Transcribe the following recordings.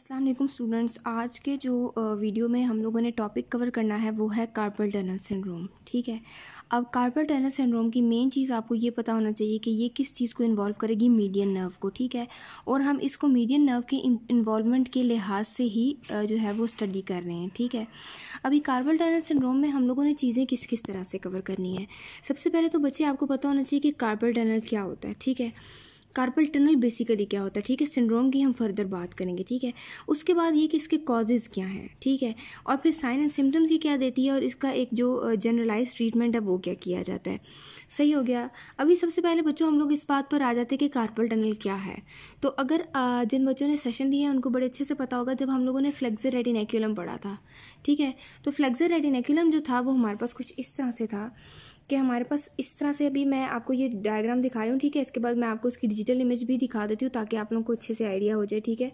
अस्सलाम वालेकुम स्टूडेंट्स आज के जो वीडियो में हम लोगों ने टॉपिक कवर करना है वो है कार्पल टनल सिंड्रोम ठीक है अब कार्पल टनल सिंड्रोम की मेन चीज़ आपको ये पता होना चाहिए कि ये किस चीज़ को इन्वॉल्व करेगी मीडियन नर्व को ठीक है और हम इसको मीडियन नर्व के इन्वॉलमेंट के लिहाज से ही जो है वो स्टडी कर रहे हैं ठीक है अभी कार्पल टनल सिंड्रोम में हम लोगों ने चीज़ें किस किस तरह से कवर करनी है सबसे पहले तो बच्चे आपको पता होना चाहिए कि कार्पल टनल क्या होता है ठीक है कार्पल टनल बेसिकली क्या होता है ठीक है सिंड्रोम की हम फर्दर बात करेंगे ठीक है उसके बाद ये कि इसके कॉजेज़ क्या हैं ठीक है और फिर साइन एंड सिम्टम्स ये क्या देती है और इसका एक जो जनरलाइज ट्रीटमेंट है वो क्या किया जाता है सही हो गया अभी सबसे पहले बच्चों हम लोग इस बात पर आ जाते हैं कि कार्पल टनल क्या है तो अगर जिन बच्चों ने सेशन दिए हैं उनको बड़े अच्छे से पता होगा जब हम लोगों ने फ्लेक्सर रेटिनेक्यूलम पढ़ा था ठीक है तो फ्लेक्जर रेटिनेक्यूलम जो था वो हमारे पास कुछ इस तरह से था कि हमारे पास इस तरह से अभी मैं आपको ये डायग्राम दिखा रही हूँ ठीक है इसके बाद मैं आपको इसकी डिजिटल इमेज भी दिखा देती हूँ ताकि आप लोगों को अच्छे से आइडिया हो जाए ठीक है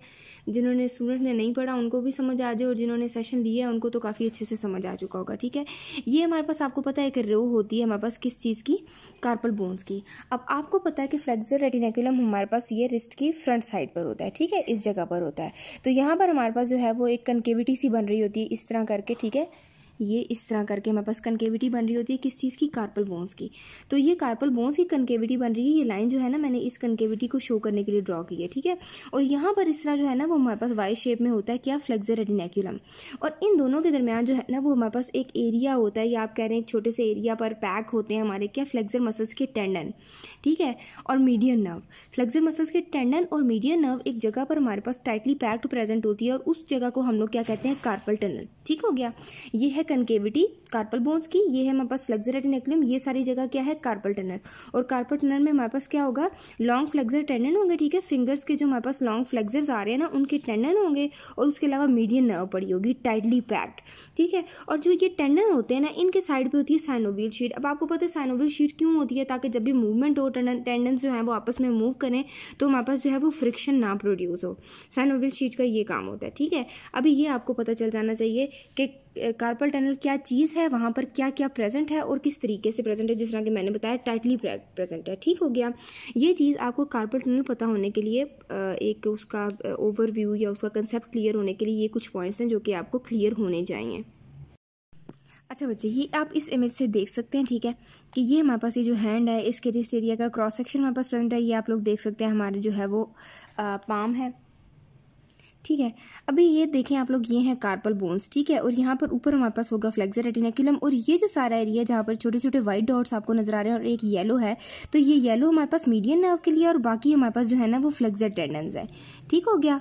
जिन्होंने स्टूडेंट ने नहीं पढ़ा उनको भी समझ आ जाए और जिन्होंने सेशन लिया है उनको तो काफ़ी अच्छे से समझ आ चुका होगा ठीक है ये हमारे पास आपको पता है एक रो होती है हमारे पास किस चीज़ की कार्पल बोन्स की अब आपको पता है कि फ्लेक्सर रेटिनेकुलम हमारे पास ये रिस्ट की फ्रंट साइड पर होता है ठीक है इस जगह पर होता है तो यहाँ पर हमारे पास जो है वो एक कनकेविटी सी बन रही होती है इस तरह करके ठीक है ये इस तरह करके हमारे पास कनकेविटी बन रही होती है किस चीज़ की कार्पल बोन्स की तो ये कार्पल बोन्स की कनकेविटी बन रही है ये लाइन जो है ना मैंने इस कनकेविटी को शो करने के लिए ड्रॉ की है ठीक है और यहाँ पर इस तरह जो है ना वो हमारे पास वाई शेप में होता है क्या फ्लेक्जर एडिनेक्यूलम और इन दोनों के दरमियान जो है ना वो हमारे पास एक एरिया होता है या आप कह रहे हैं छोटे से एरिया पर पैक होते हैं हमारे क्या फ्लेक्जर मसल्स के टेंडन ठीक है और मीडियन नर्व फ्लेक्जर मसल्स के टेंडन और मीडियन नर्व एक जगह पर हमारे पास टाइटली पैक्ड प्रेजेंट होती है और उस जगह को हम लोग क्या कहते हैं कार्पल टनल ठीक हो गया ये है कनकेविटी कार्पल बोन्स की ये है हमारे पास फ्लेक्जर नेक्लियम ये सारी जगह क्या है कार्पल टनर और कार्पल टनर में हमारे पास क्या होगा लॉन्ग फ्लेक्जर टेंडन होंगे ठीक है फिंगर्स के जो हमारे पास लॉन्ग फ्लेक्जर्स आ रहे हैं ना उनके टेंडन होंगे और उसके अलावा मीडियम नर्व पड़ी होगी टाइटली पैक्ड ठीक है और जो ये टेंडन होते हैं ना इनके साइड पर होती है साइनोविल शीट अब आपको पता है साइनोविल शीट क्यों होती है ताकि जब भी मूवमेंट हो टेंडन जो है वो आपस में मूव करें तो हमारे पास जो है वो फ्रिक्शन ना प्रोड्यूस हो साइनोवियल शीट का ये काम होता है ठीक है अभी ये आपको पता चल जाना चाहिए कि कार्पल टनल क्या चीज़ है वहाँ पर क्या क्या प्रेजेंट है और किस तरीके से प्रेजेंट है जिस तरह के मैंने बताया टाइटली प्रेजेंट है ठीक हो गया ये चीज़ आपको कार्पल टनल पता होने के लिए एक उसका ओवरव्यू या उसका कंसेप्ट क्लियर होने के लिए ये कुछ पॉइंट्स हैं जो कि आपको क्लियर होने चाहिए अच्छा बच्चे ये आप इस इमेज से देख सकते हैं ठीक है कि ये हमारे पास ये जो हैंड है इसके रिस्ट एरिया का क्रॉस सेक्शन हमारे पास प्रेजेंट है ये आप लोग देख सकते हैं हमारे जो है वो आ, पाम है ठीक है अभी ये देखें आप लोग ये हैं कार्पल बोन्स ठीक है और यहाँ पर ऊपर हमारे पास होगा फ्लेक्सर रेटिनाकुलम और ये जो सारा एरिया है जहाँ पर छोटे छोटे वाइट डॉट्स आपको नजर आ रहे हैं और एक येलो है तो ये येलो हमारे पास मीडियम नर्व के लिए और बाकी हमारे पास जो है ना वो फ्लेक्सर टेंडन है ठीक हो गया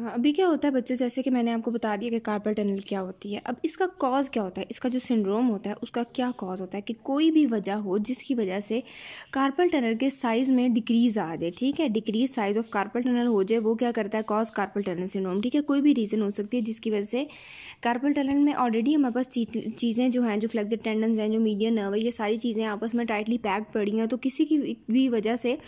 हाँ, अभी क्या होता है बच्चों जैसे कि मैंने आपको बता दिया कि कार्पल टनल क्या होती है अब इसका कॉज क्या होता है इसका जो सिंड्रोम होता है उसका क्या कॉज होता है कि कोई भी वजह हो जिसकी वजह से कार्पल टनल के साइज़ में डिक्रीज़ आ जाए ठीक है decrease size of carpal tunnel हो जाए वो क्या करता है कॉज कार्पल टनल सिंड्रोम ठीक है कोई भी रीज़न हो सकती है जिसकी वजह से कार्पल टनल में ऑलरेडी हमारे पास चीज़ें जो हैं जो फ्लेक्सिड टेंडन्स हैं जो मीडियम नर्व है ये सारी चीज़ें आपस में टाइटली पैक पड़ी हैं तो किसी की भी वजह से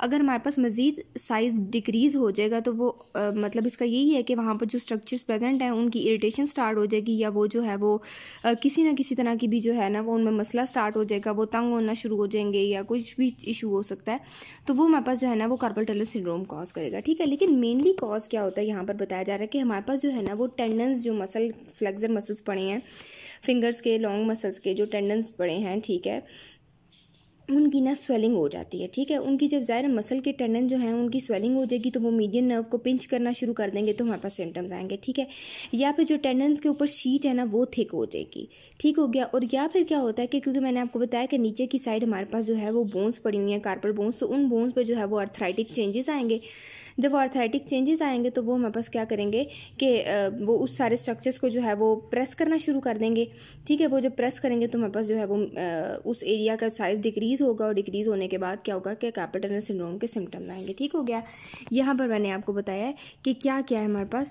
अगर हमारे पास मज़ीद साइज़ डिक्रीज़ हो जाएगा तो वो मतलब इसका यही है कि वहाँ पर जो स्ट्रक्चर्स प्रेजेंट हैं उनकी इरिटेशन स्टार्ट हो जाएगी या वो जो है वो किसी ना किसी तरह की भी जो है ना वो उनमें मसला स्टार्ट हो जाएगा वो तंग होना शुरू हो जाएंगे या कुछ भी इशू हो सकता है तो वो हमारे पास जो है ना वो कार्बल टलर सिंड्रोम कॉज करेगा ठीक है लेकिन मेनली कॉज क्या होता है यहाँ पर बताया जा रहा है कि हमारे पास जो है ना वो टेंडन्स जो मसल फ्लेक्सर मसल्स पड़े हैं फिंगर्स के लॉन्ग मसल्स के जो टेंडन्स पड़े हैं ठीक है उनकी ना स्वेलिंग हो जाती है ठीक है उनकी जब ज़ाहिर मसल के टंडन जो है उनकी स्वेलिंग हो जाएगी तो वो मीडियन नर्व को पिंच करना शुरू कर देंगे तो हमारे पास सिम्टम्स आएंगे ठीक है या फिर जो टेंडन्स के ऊपर शीट है ना वो थिक हो जाएगी ठीक हो गया और या फिर क्या होता है कि क्योंकि मैंने आपको बताया कि नीचे की साइड हमारे पास जो है वो बोन्स पड़ी हुई हैं कार्पल बोन्स तो उन बोन्स पर जो है वो अर्थराइटिक चेंजेस आएंगे जब ऑर्थराइटिक चेंजेस आएंगे तो वो हमारे पास क्या करेंगे कि वो उस सारे स्ट्रक्चर्स को जो है वो प्रेस करना शुरू कर देंगे ठीक है वो जब प्रेस करेंगे तो हमारे पास जो है वो उस एरिया का साइज डिक्रीज़ होगा और डिक्रीज़ होने के बाद क्या होगा कि कैपिटल सिंड्रोम के सिम्टम्स आएंगे ठीक हो गया यहाँ पर मैंने आपको बताया कि क्या क्या है हमारे पास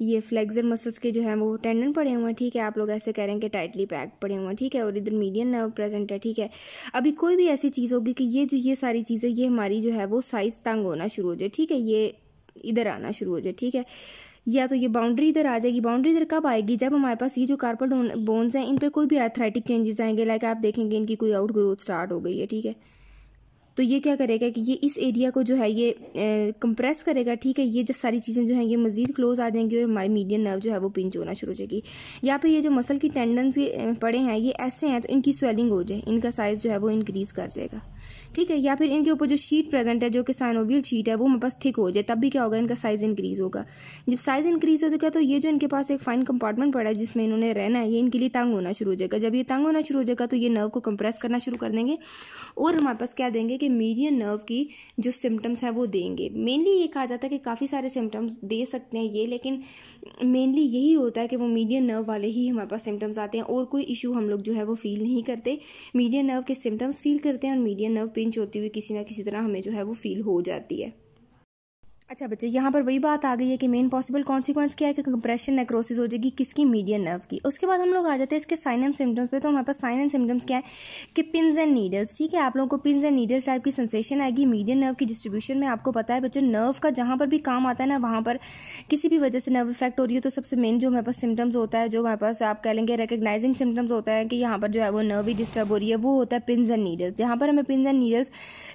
ये फ्लेक्सर मसल्स के जो है वो टेंडन पड़े हुए हैं ठीक है आप लोग ऐसे कह रहे हैं कि टाइटली पैक पड़े हुए हैं ठीक है और इधर मीडियन नर्व प्रेजेंट है ठीक है अभी कोई भी ऐसी चीज़ होगी कि ये जो ये सारी चीज़ें ये हमारी जो है वो साइज़ तंग होना शुरू हो जाए ठीक है ये इधर आना शुरू हो जाए ठीक है या तो ये बाउंड्री इधर आ जाएगी बाउंड्री इधर कब आएगी जब हमारे पास ये जो कार्पल बोन्स हैं इन पर कोई भी एथराइटिक चेंजेस आएंगे लाइक आप देखेंगे इनकी कोई आउट ग्रोथ स्टार्ट हो गई है ठीक है तो ये क्या करेगा कि ये इस एरिया को जो है ये कंप्रेस करेगा ठीक है ये जो सारी चीज़ें जो हैं ये मज़ीद क्लोज आ जाएंगी और हमारी मीडियन नर्व जो है वो पिंच होना शुरू हो जाएगी या फिर ये जो मसल की टेंडेंसी पड़े हैं ये ऐसे हैं तो इनकी स्वेलिंग हो जाए इनका साइज़ जो है वो इंक्रीज़ कर जाएगा ठीक है या फिर इनके ऊपर जो शीट प्रेजेंट है जो कि साइनोवियल शीट है वो मेरे पास थिक हो जाए तब भी क्या होगा इनका साइज़ इंक्रीज़ होगा जब साइज़ इंक्रीज़ हो जाएगा तो ये जो इनके पास एक फाइन कंपार्टमेंट पड़ा है जिसमें इन्होंने रहना है ये इनके लिए तंग होना शुरू हो जाएगा जब ये तंग होना शुरू हो जाएगा तो ये नर्व को कंप्रेस करना शुरू कर देंगे और हमारे पास क्या देंगे कि मीडियम नर्व की जो सिम्टम्स हैं वो देंगे मेनली ये कहा जाता है कि काफ़ी सारे सिम्टम्स दे सकते हैं ये लेकिन मेनली यही होता है कि वो मीडियम नर्व वाले ही हमारे पास सिम्टम्स आते हैं और कोई इशू हम लोग जो है वो फील नहीं करते मीडियम नर्व के सिम्टम्स फील करते हैं और मीडियम नर्व पिंच होती हुई किसी ना किसी तरह हमें जो है वो फील हो जाती है अच्छा बच्चे यहाँ पर वही बात आ गई है कि मेन पॉसिबल कॉन्सिक्वेंस क्या है कि कंप्रेशन नेक्रोसिस हो जाएगी किसकी मीडियन नर्व की उसके बाद हम लोग आ जाते हैं इसके साइन एंड सिम्टम्स पे तो हमारे पास साइन एंड सिम्टम्स क्या है कि पिंस एंड नीडल्स ठीक है आप लोगों को पिंस एंड नीडल्स टाइप की सेंसेशन आएगी मीडियन नर्व की डिस्ट्रीब्यूशन में आपको पता है बच्चे नर्व का जहाँ पर भी काम आता है ना वहाँ पर किसी भी वजह से नर्व इफेक्ट हो रही है तो सबसे मेन जो हमारे पास सिम्टम्स होता है जो हमारे पास आप कह लेंगे रिकग्नाइजिंग सिम्टम्स होता है कि यहाँ पर जो है वो नर्व ही डिस्टर्ब हो रही है वो होता है पिंस एंड नीडल्स जहाँ पर हमें पिंस एंड नीडल्स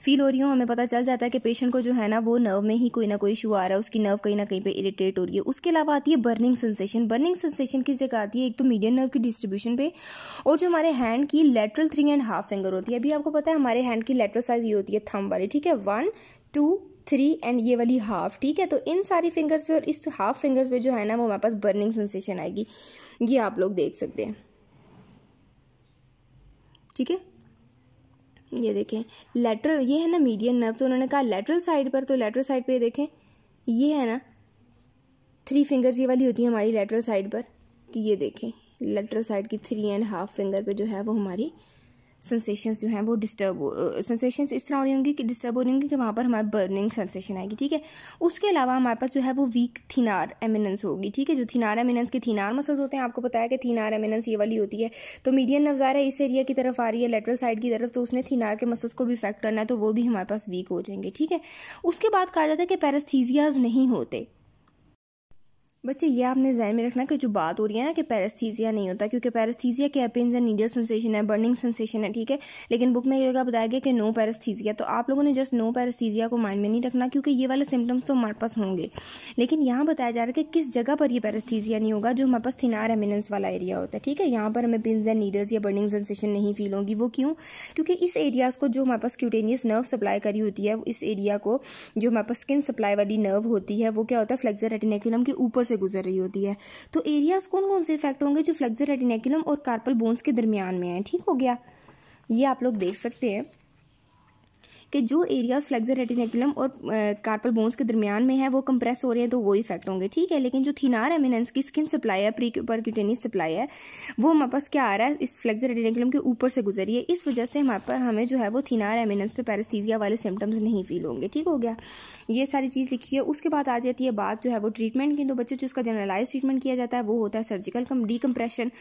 फील हो रही हूँ हमें पता चल जाता है कि पेशेंट को जो है ना वो नर्व में ही कोई ना कोई इशू आ रहा है उसकी नर्व कहीं ना कहीं पे इरिटेट हो रही है उसके अलावा आती है बर्निंग सेंसेशन बर्निंग सेंसेशन किस जगह आती है एक तो मीडियम नर्व की डिस्ट्रीब्यूशन पे और जो हमारे हैंड की lateral three and half finger होती है अभी आपको पता है हमारे हैंड की लेटरल साइज ये होती है थम वाली ठीक है वन टू थ्री एंड ये वाली हाफ ठीक है तो इन सारी फिंगर्स पे और इस हाफ फिंगर्स पे जो है ना वो हमारे पास बर्निंग सेंसेशन आएगी ये आप लोग देख सकते हैं ठीक है ये देखें लेटरल ये है ना मीडियन नर्व तो उन्होंने कहा लेटरल साइड पर तो लेटरल साइड पे देखें ये है ना थ्री फिंगर्स ये वाली होती है हमारी लेटरल साइड पर तो ये देखें लेटरल साइड की थ्री एंड हाफ फिंगर पे जो है वो हमारी सेंसेशंस जो हैं वो डिस्टर्ब सेंसेशंस इस तरह हो रही होंगी कि डिस्टर्ब हो रही होंगी कि वहाँ पर हमारे बर्निंग सेंसेशन आएगी ठीक है उसके अलावा हमारे पास जो है वो वीक थीनार एमिनेंस होगी ठीक है जो थीनार एमिनेंस के थीनार मसल्स होते हैं आपको पता है कि थीनार एमिनेंस ये वाली होती है तो मीडियन नवजारा इस एरिया की तरफ आ रही है लेटरल साइड की तरफ तो उसने थीनार के मसल्स को भी इफेक्ट करना है तो वो भी हमारे पास वीक हो जाएंगे ठीक है उसके बाद कहा जाता है कि पैरस्थीजियाज नहीं होते बच्चे ये आपने जहन में रखना कि जो बात हो रही है ना कि पैरस्थीजिया नहीं होता क्योंकि पैरस्थीजिया के पेन्स एंड नीडल सेंसेशन है बर्निंग सेंसेशन है ठीक है लेकिन बुक में ये जगह बताया गया कि नो पैरस्थीजिया तो आप लोगों ने जस्ट नो पैरस्थीजिया को माइंड में नहीं रखना क्योंकि ये वाले सिम्टम्स तो हमारे पास होंगे लेकिन यहाँ बताया जा रहा है कि किस जगह पर यह पैरस्थीजिया नहीं होगा जो हमारे पास थिनार एमिनेंस वाला एरिया होता है ठीक है यहाँ पर हमें पिंस एंड नीडल्स या बर्निंग सेंसेशन नहीं फील होंगी वो क्यों क्योंकि इस एरियाज़ को जो हमारे पास क्यूटेनियस नर्व सप्लाई करी होती है इस एरिया को जो हमारे पास स्किन सप्लाई वाली नर्व होती है वो क्या होता है फ्लेक्जर रेटिनेकुलम के ऊपर से गुजर रही होती है तो एरियाज कौन कौन से इफेक्ट होंगे जो फ्लेक्सर रेटिनेकुलम और कार्पल बोन्स के दरमियान में है ठीक हो गया ये आप लोग देख सकते हैं कि जो एरियाज फ्लेक्सर रेटिनेकुलम और कार्पल बोन्स के दरमियान में है वो कंप्रेस हो रहे हैं तो वो इफेक्ट होंगे ठीक है लेकिन जो थीनार एमिनेंस की स्किन सप्लाई है प्रीपरक्यूटेनियस सप्लाई है वो हमारे पास क्या आ रहा है इस फ्लेक्सर रेटिनेकुलम के ऊपर से गुजरी है इस वजह से हमारे पास हमें जो है वो थीनार एमिनेंस पे पैरस्थीजिया वाले सिम्टम्स नहीं फील होंगे ठीक हो गया ये सारी चीज़ लिखी है उसके बाद आ जाती है बात जो है वो ट्रीटमेंट की तो बच्चों जो उसका जनरलाइज ट्रीटमेंट किया जाता है वो होता है सर्जिकल कम डिकम्प्रेशन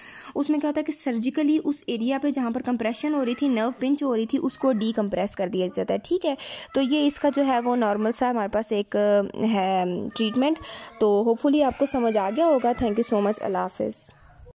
उसमें क्या होता है कि सर्जिकली उस एरिया पर जहाँ पर कंप्रेशन हो रही थी नर्व पिंच हो रही थी उसको कम्प्रेस कर दिया जाता है ठीक है तो ये इसका जो है वो नॉर्मल सा हमारे पास एक है ट्रीटमेंट तो होपफुली आपको समझ आ गया होगा थैंक यू सो मच अल्लाह हाफिज़